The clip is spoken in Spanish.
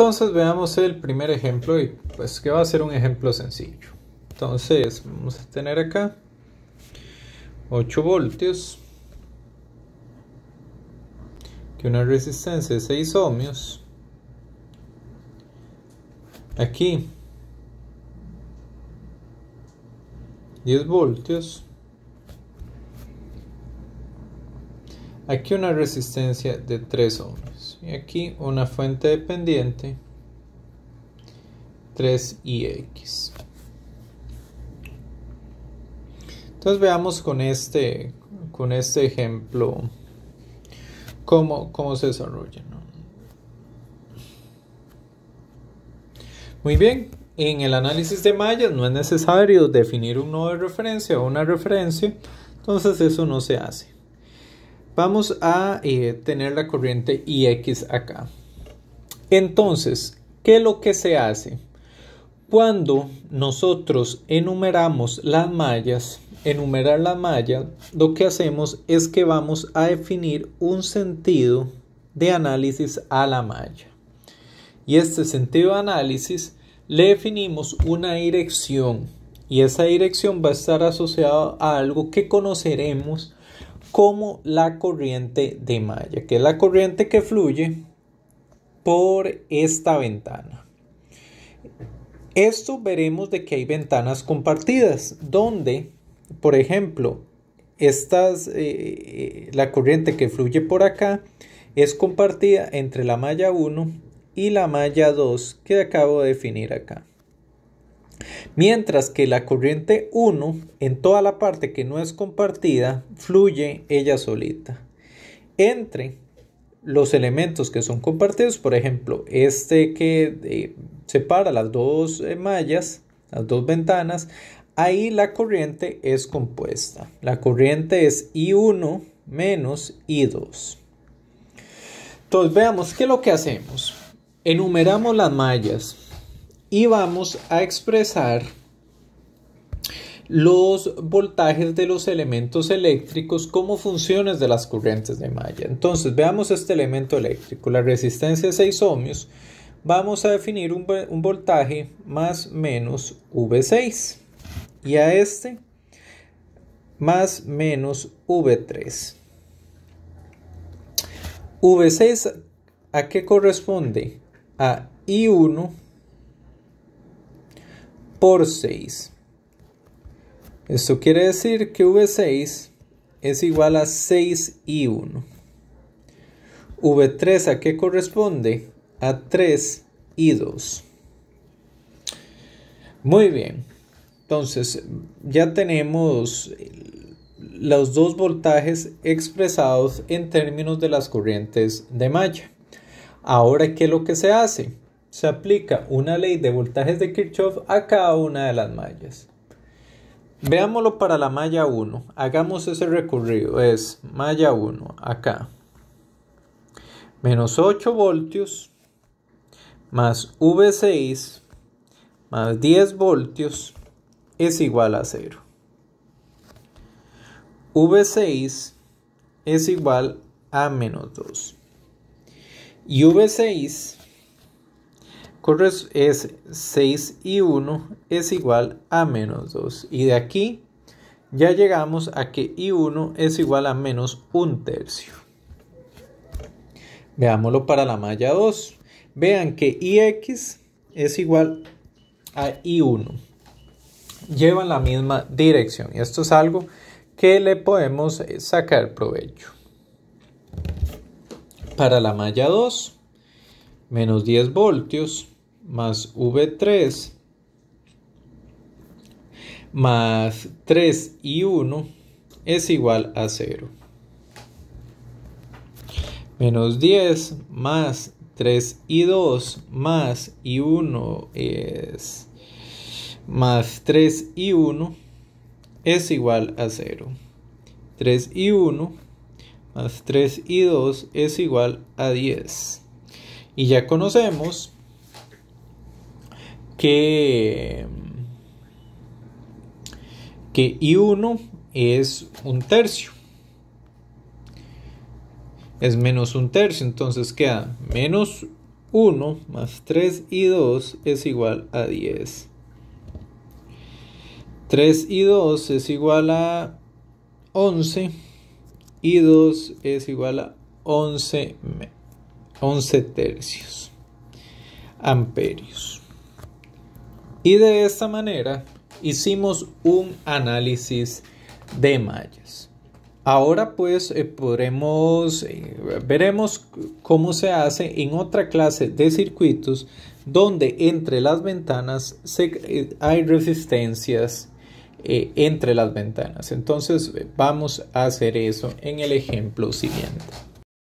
Entonces veamos el primer ejemplo y pues que va a ser un ejemplo sencillo. Entonces vamos a tener acá 8 voltios que una resistencia de 6 ohmios. Aquí 10 voltios. Aquí una resistencia de 3 ohmios y aquí una fuente dependiente 3 ix Entonces veamos con este, con este ejemplo cómo, cómo se desarrolla. Muy bien, en el análisis de mallas no es necesario definir un nodo de referencia o una referencia, entonces eso no se hace. Vamos a eh, tener la corriente IX acá. Entonces, ¿qué es lo que se hace? Cuando nosotros enumeramos las mallas, enumerar las malla, lo que hacemos es que vamos a definir un sentido de análisis a la malla. Y este sentido de análisis le definimos una dirección y esa dirección va a estar asociada a algo que conoceremos como la corriente de malla, que es la corriente que fluye por esta ventana. Esto veremos de que hay ventanas compartidas, donde, por ejemplo, eh, eh, la corriente que fluye por acá es compartida entre la malla 1 y la malla 2 que acabo de definir acá. Mientras que la corriente 1, en toda la parte que no es compartida, fluye ella solita. Entre los elementos que son compartidos, por ejemplo, este que eh, separa las dos eh, mallas, las dos ventanas, ahí la corriente es compuesta. La corriente es I1 menos I2. Entonces veamos qué es lo que hacemos. Enumeramos las mallas y vamos a expresar los voltajes de los elementos eléctricos como funciones de las corrientes de malla. Entonces, veamos este elemento eléctrico, la resistencia de 6 ohmios. Vamos a definir un, voltaje más menos V6 y a este más menos V3. V6 a qué corresponde? A I1 por 6. Esto quiere decir que V6 es igual a 6 y 1. V3 a qué corresponde? A 3 y 2. Muy bien. Entonces, ya tenemos los dos voltajes expresados en términos de las corrientes de malla. Ahora, ¿qué es lo que se hace? se aplica una ley de voltajes de Kirchhoff a cada una de las mallas. Veámoslo para la malla 1. Hagamos ese recorrido. Es malla 1, acá. Menos 8 voltios, más V6, más 10 voltios, es igual a 0. V6 es igual a menos 2. Y V6 es 6 y 1 es igual a menos 2. Y de aquí ya llegamos a que y 1 es igual a menos 1 tercio. Veámoslo para la malla 2. Vean que IX es igual a y 1 Llevan la misma dirección. Y esto es algo que le podemos sacar provecho. Para la malla 2 menos 10 voltios más V3 más 3 y 1 es igual a 0. Menos 10 más 3 y 2 más y 1 es más 3 y 1 es igual a 0. 3 y 1 más 3 y 2 es igual a 10. Y ya conocemos que, que I1 es un tercio. Es menos un tercio, entonces queda menos 1 más 3 y 2 es igual a 10. 3 y 2 es igual a 11 y 2 es igual a 11 menos. 11 tercios amperios. Y de esta manera hicimos un análisis de mallas. Ahora pues eh, podremos, eh, veremos cómo se hace en otra clase de circuitos donde entre las ventanas eh, hay resistencias entre las ventanas. Entonces vamos a hacer eso en el ejemplo siguiente.